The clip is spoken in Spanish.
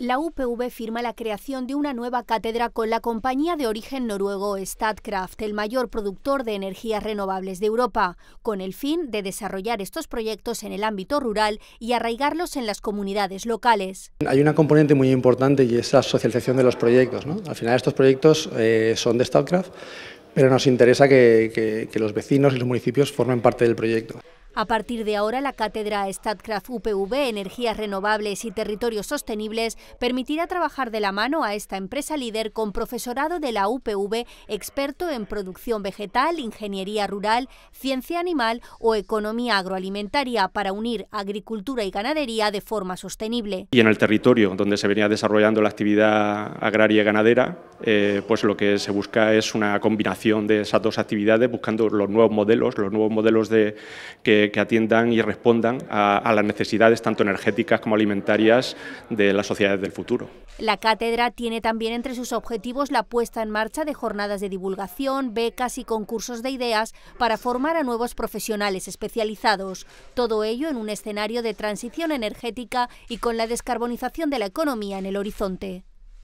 la UPV firma la creación de una nueva cátedra con la compañía de origen noruego Statkraft, el mayor productor de energías renovables de Europa, con el fin de desarrollar estos proyectos en el ámbito rural y arraigarlos en las comunidades locales. Hay una componente muy importante y es la socialización de los proyectos. Al final estos proyectos eh, son de Statkraft, pero nos interesa que los vecinos y los municipios formen parte del proyecto. A partir de ahora, la cátedra Statcraft UPV, Energías Renovables y Territorios Sostenibles, permitirá trabajar de la mano a esta empresa líder con profesorado de la UPV experto en producción vegetal, ingeniería rural, ciencia animal o economía agroalimentaria para unir agricultura y ganadería de forma sostenible. Y en el territorio donde se venía desarrollando la actividad agraria y ganadera, eh, pues lo que se busca es una combinación de esas dos actividades, buscando los nuevos modelos, los nuevos modelos que, atiendan y respondan a, las necesidades tanto energéticas como alimentarias de las sociedades del futuro. La cátedra tiene también entre sus objetivos la puesta en marcha de jornadas de divulgación, becas y concursos de ideas para formar a nuevos profesionales especializados. Todo ello en un escenario de transición energética y con la descarbonización de la economía en el horizonte.